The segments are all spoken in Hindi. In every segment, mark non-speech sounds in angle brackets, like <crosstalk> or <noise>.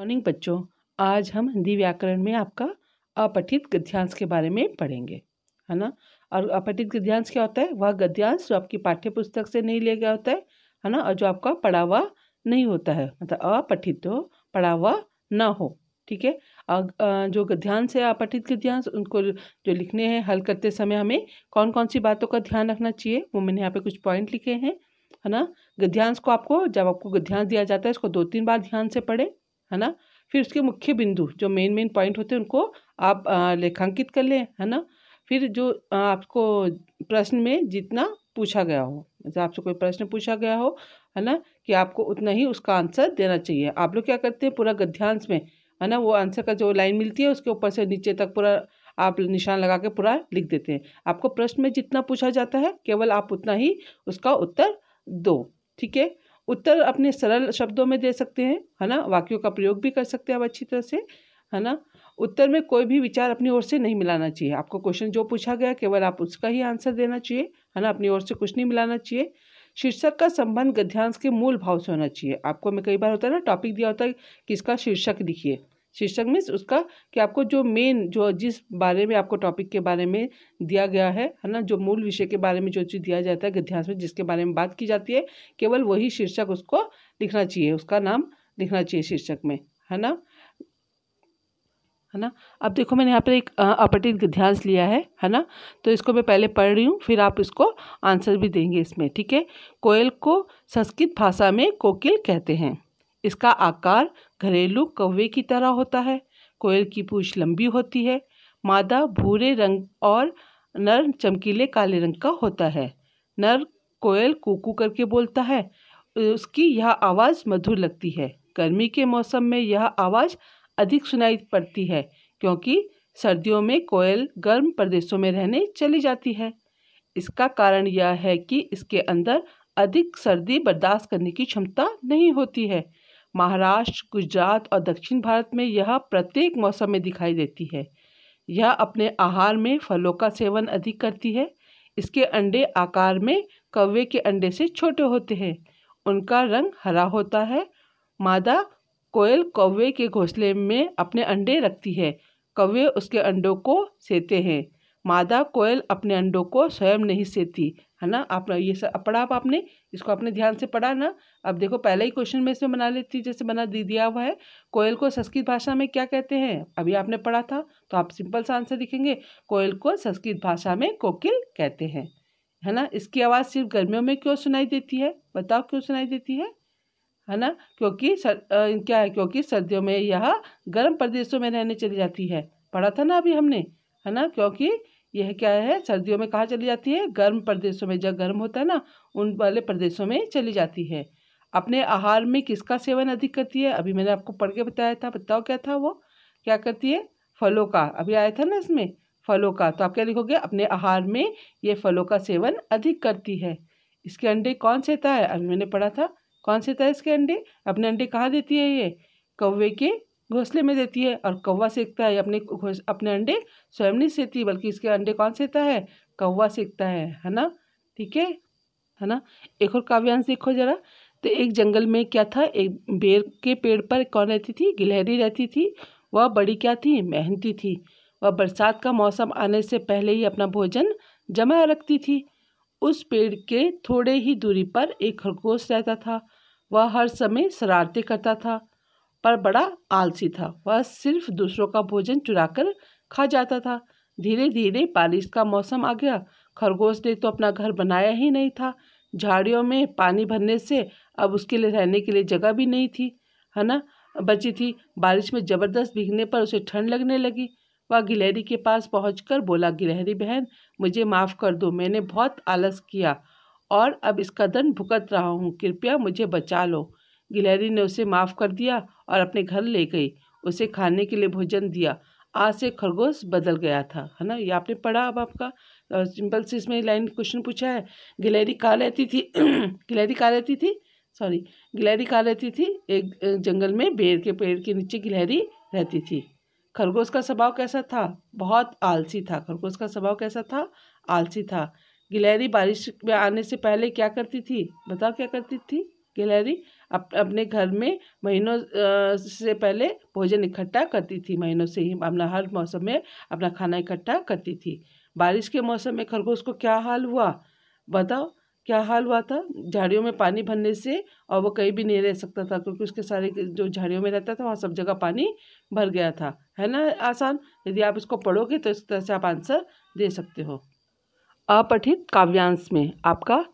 मॉर्निंग बच्चों आज हम हिंदी व्याकरण में आपका अपठित गद्यांश के बारे में पढ़ेंगे है ना और अपठित गद्यांश क्या होता है वह गद्यांश जो आपकी पाठ्य पुस्तक से नहीं लिया गया होता है है ना और जो आपका पढ़ा हुआ नहीं होता है मतलब अपठित हो पढ़ा हुआ ना हो ठीक है जो गद्यांश है अपठित गद्यांश उनको जो लिखने हैं हल करते समय हमें कौन कौन सी बातों का ध्यान रखना चाहिए वो मैंने यहाँ पे कुछ पॉइंट लिखे हैं है ना गद्यांश को आपको जब आपको गद्यांश दिया जाता है इसको दो तीन बार ध्यान से पढ़े है ना फिर उसके मुख्य बिंदु जो मेन मेन पॉइंट होते हैं उनको आप लेखांकित कर लें है ना फिर जो आपको प्रश्न में जितना पूछा गया हो जैसे आपसे कोई प्रश्न पूछा गया हो है ना कि आपको उतना ही उसका आंसर देना चाहिए आप लोग क्या करते हैं पूरा गद्यांश में है ना वो आंसर का जो लाइन मिलती है उसके ऊपर से नीचे तक पूरा आप निशान लगा के पूरा लिख देते हैं आपको प्रश्न में जितना पूछा जाता है केवल आप उतना ही उसका उत्तर दो ठीक है उत्तर अपने सरल शब्दों में दे सकते हैं है ना वाक्यों का प्रयोग भी कर सकते हैं आप अच्छी तरह से है ना उत्तर में कोई भी विचार अपनी ओर से नहीं मिलाना चाहिए आपको क्वेश्चन जो पूछा गया केवल आप उसका ही आंसर देना चाहिए है ना अपनी ओर से कुछ नहीं मिलाना चाहिए शीर्षक का संबंध गद्यांश के मूल भाव से होना चाहिए आपको मैं कई बार होता है ना टॉपिक दिया होता है कि इसका शीर्षक लिखिए शीर्षक मीन्स उसका कि आपको जो मेन जो जिस बारे में आपको टॉपिक के बारे में दिया गया है है ना जो मूल विषय के बारे में जो चीज़ दिया जाता है गद्यांश में जिसके बारे में बात की जाती है केवल वही शीर्षक उसको लिखना चाहिए उसका नाम लिखना चाहिए शीर्षक में है ना है ना अब देखो मैंने यहाँ पर एक अपटित गद्यांश लिया है है ना तो इसको मैं पहले पढ़ रही हूँ फिर आप इसको आंसर भी देंगे इसमें ठीक है कोयल को संस्कृत भाषा में कोकिल कहते हैं इसका आकार घरेलू कौवे की तरह होता है कोयल की पूछ लंबी होती है मादा भूरे रंग और नर चमकीले काले रंग का होता है नर कोयल कुकू करके बोलता है उसकी यह आवाज़ मधुर लगती है गर्मी के मौसम में यह आवाज़ अधिक सुनाई पड़ती है क्योंकि सर्दियों में कोयल गर्म प्रदेशों में रहने चली जाती है इसका कारण यह है कि इसके अंदर अधिक सर्दी बर्दाश्त करने की क्षमता नहीं होती है महाराष्ट्र गुजरात और दक्षिण भारत में यह प्रत्येक मौसम में दिखाई देती है यह अपने आहार में फलों का सेवन अधिक करती है इसके अंडे आकार में कौवे के अंडे से छोटे होते हैं उनका रंग हरा होता है मादा कोयल कौवे के घोंसले में अपने अंडे रखती है कौवे उसके अंडों को सेते हैं मादा कोयल अपने अंडों को स्वयं नहीं सेती है ना आप ये सब पढ़ा आप आपने इसको आपने ध्यान से पढ़ा ना अब देखो पहले ही क्वेश्चन में इसमें बना लेती जैसे बना दिया हुआ है कोयल को संस्कृत भाषा में क्या कहते हैं अभी आपने पढ़ा था तो आप सिंपल सा आंसर लिखेंगे कोयल को संस्कृत भाषा में कोकिल कहते हैं है ना इसकी आवाज़ सिर्फ गर्मियों में क्यों सुनाई देती है बताओ क्यों सुनाई देती है है ना क्योंकि सर, आ, क्या है क्योंकि सर्दियों में यह गर्म प्रदेशों में रहने चली जाती है पढ़ा था ना अभी हमने है ना क्योंकि यह क्या है सर्दियों में कहाँ चली जाती है गर्म प्रदेशों में जब गर्म होता है ना उन वाले प्रदेशों में चली जाती है अपने आहार में किसका सेवन अधिक करती है अभी मैंने आपको पढ़ के बताया था बताओ क्या था वो क्या करती है फलों का अभी आया था ना इसमें फलों का तो आप क्या लिखोगे अपने आहार में ये फलों का सेवन अधिक करती है इसके अंडे कौन से था अभी मैंने पढ़ा था कौन से था इसके अंडे अपने अंडे कहाँ देती है ये कौवे के घोंसले में देती है और कौवा सेकता है अपने अपने अंडे स्वयं नहीं सेती बल्कि इसके अंडे कौन सेता है कौवा सेकता है है ना ठीक है है ना एक और काव्यांश देखो जरा तो एक जंगल में क्या था एक बेर के पेड़ पर कौन रहती थी गिलहरी रहती थी वह बड़ी क्या थी मेहनती थी वह बरसात का मौसम आने से पहले ही अपना भोजन जमा रखती थी उस पेड़ के थोड़े ही दूरी पर एक खरगोश रहता था वह हर समय शरारते करता था पर बड़ा आलसी था वह सिर्फ दूसरों का भोजन चुराकर खा जाता था धीरे धीरे बारिश का मौसम आ गया खरगोश ने तो अपना घर बनाया ही नहीं था झाड़ियों में पानी भरने से अब उसके लिए रहने के लिए जगह भी नहीं थी है ना बची थी बारिश में ज़बरदस्त भीगने पर उसे ठंड लगने लगी वह गिलहरी के पास पहुंचकर बोला गिलहरी बहन मुझे माफ़ कर दो मैंने बहुत आलस किया और अब इसका दंड भुगत रहा हूँ कृपया मुझे बचा लो गिलहरी ने उसे माफ़ कर दिया और अपने घर ले गई उसे खाने के लिए भोजन दिया आज से खरगोश बदल गया था है ना ये आपने पढ़ा अब आपका सिंपल से इसमें लाइन क्वेश्चन पूछा है गिलहरी कहा रहती थी <clears throat> गिलहरी कहा रहती थी सॉरी गिलहरी कहा रहती थी एक जंगल में बेर के पेड़ के नीचे गिलहरी रहती थी खरगोश का स्वभाव कैसा था बहुत आलसी था खरगोश का स्वभाव कैसा था आलसी था गिलहरी बारिश में आने से पहले क्या करती थी बताओ क्या करती थी गिलहरी अप, अपने घर में महीनों से पहले भोजन इकट्ठा करती थी महीनों से ही अपना हर मौसम में अपना खाना इकट्ठा करती थी बारिश के मौसम में खरगोश को क्या हाल हुआ बताओ क्या हाल हुआ था झाड़ियों में पानी भरने से और वो कहीं भी नहीं रह सकता था क्योंकि उसके सारे जो झाड़ियों में रहता था वहाँ सब जगह पानी भर गया था है ना आसान यदि आप इसको पढ़ोगे तो इस तरह से आप आंसर दे सकते हो अपठित काव्यांश में आपका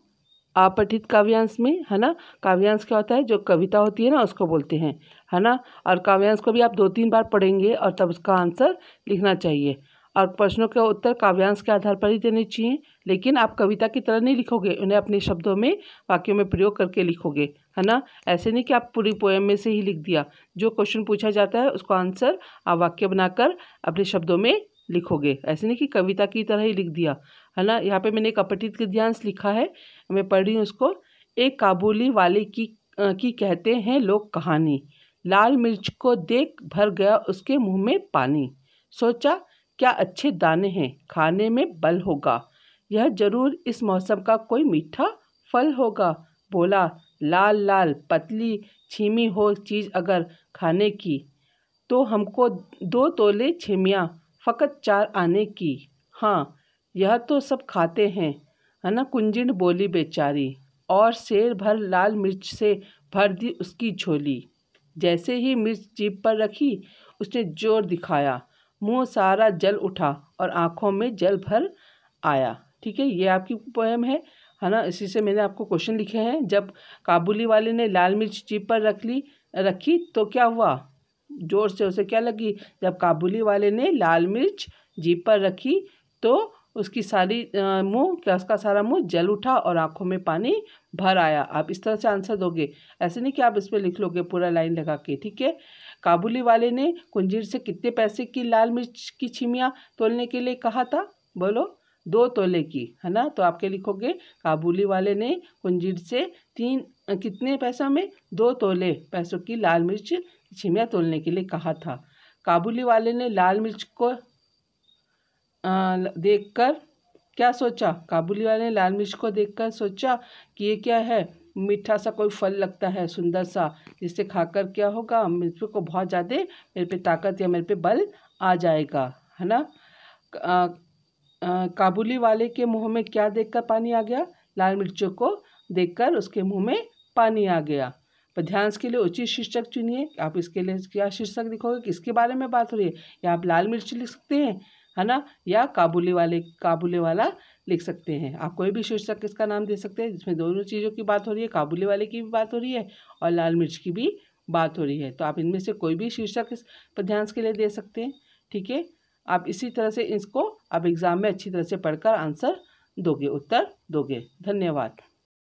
अपठित काव्यांश में है ना काव्यांश क्या होता है जो कविता होती है ना उसको बोलते हैं है ना और काव्यांश को भी आप दो तीन बार पढ़ेंगे और तब उसका आंसर लिखना चाहिए और प्रश्नों के उत्तर काव्यांश के आधार पर ही देने चाहिए लेकिन आप कविता की तरह नहीं लिखोगे उन्हें अपने शब्दों में वाक्यों में प्रयोग करके लिखोगे है ना ऐसे नहीं कि आप पूरी पोएम में से ही लिख दिया जो क्वेश्चन पूछा जाता है उसको आंसर आप वाक्य बनाकर अपने शब्दों में लिखोगे ऐसे नहीं कि कविता की तरह ही लिख दिया है ना यहाँ पे मैंने एक अपठित गद्यांश लिखा है मैं पढ़ रही हूँ उसको एक काबुली वाले की आ, की कहते हैं लोग कहानी लाल मिर्च को देख भर गया उसके मुंह में पानी सोचा क्या अच्छे दाने हैं खाने में बल होगा यह जरूर इस मौसम का कोई मीठा फल होगा बोला लाल लाल पतली छीमी हो चीज़ अगर खाने की तो हमको दो तोले छीमियाँ फ़कत चार आने की हाँ यह तो सब खाते हैं है ना कुंजिन बोली बेचारी और शेर भर लाल मिर्च से भर दी उसकी झोली जैसे ही मिर्च जीप पर रखी उसने जोर दिखाया मुंह सारा जल उठा और आंखों में जल भर आया ठीक है ये आपकी पोएम है है ना इसी से मैंने आपको क्वेश्चन लिखे हैं जब काबुली वाले ने लाल मिर्च जीप पर रख ली रखी तो क्या हुआ जोर से उसे क्या लगी जब काबुली वाले ने लाल मिर्च जीप पर रखी तो उसकी सारी मुंह क्या उसका सारा मुंह जल उठा और आंखों में पानी भर आया आप इस तरह से आंसर दोगे ऐसे नहीं कि आप इस पर लिख लोगे पूरा लाइन लगा के ठीक है काबुली वाले ने कुंजीर से कितने पैसे की लाल मिर्च की छिमियाँ तोलने के लिए कहा था बोलो दो तोले की है ना तो आपके लिखोगे काबुली वाले ने कुंजीर से तीन कितने पैसों में दो तोले पैसों की लाल मिर्च छिमिया तोलने के लिए कहा था काबुली वाले ने लाल मिर्च को देखकर क्या सोचा काबुली वाले ने लाल मिर्च को देखकर सोचा कि ये क्या है मीठा सा कोई फल लगता है सुंदर सा जिसे खाकर क्या होगा मेरे को बहुत ज़्यादा मेरे पे ताकत या मेरे पे बल आ जाएगा है ना काबुली वाले के मुंह में क्या देखकर पानी आ गया लाल मिर्चों को देखकर उसके मुंह में पानी आ गया पर ध्यान के लिए उचित शीर्षक चुनिए आप इसके लिए क्या शीर्षक दिखोगे किसके बारे में बात हो रही है या आप लाल मिर्च लिख सकते हैं है ना या काबुली वाले काबुले वाला लिख सकते हैं आप कोई भी शीर्षक इसका नाम दे सकते हैं जिसमें दोनों चीज़ों की बात हो रही है काबुली वाले की भी बात हो रही है और लाल मिर्च की भी बात हो रही है तो आप इनमें से कोई भी शीर्षक इस पद्यांश के लिए दे सकते हैं ठीक है आप इसी तरह से इसको आप एग्ज़ाम में अच्छी तरह से पढ़कर आंसर दोगे उत्तर दोगे धन्यवाद